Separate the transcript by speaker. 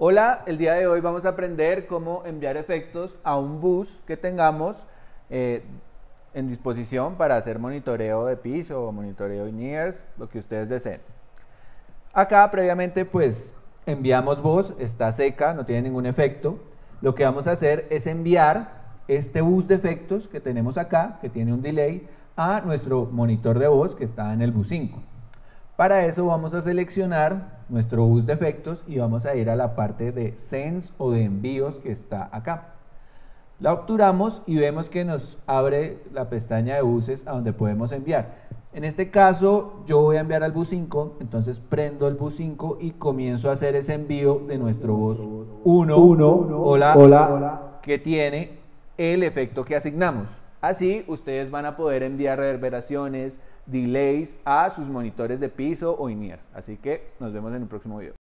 Speaker 1: Hola, el día de hoy vamos a aprender cómo enviar efectos a un bus que tengamos eh, en disposición para hacer monitoreo de piso o monitoreo in-ears, lo que ustedes deseen. Acá previamente pues enviamos voz, está seca, no tiene ningún efecto. Lo que vamos a hacer es enviar este bus de efectos que tenemos acá, que tiene un delay, a nuestro monitor de voz que está en el bus 5. Para eso vamos a seleccionar nuestro bus de efectos y vamos a ir a la parte de sends o de envíos que está acá. La obturamos y vemos que nos abre la pestaña de buses a donde podemos enviar. En este caso yo voy a enviar al bus 5, entonces prendo el bus 5 y comienzo a hacer ese envío de nuestro bus 1, hola, hola, que tiene el efecto que asignamos. Así ustedes van a poder enviar reverberaciones, delays a sus monitores de piso o INIERS. Así que nos vemos en un próximo video.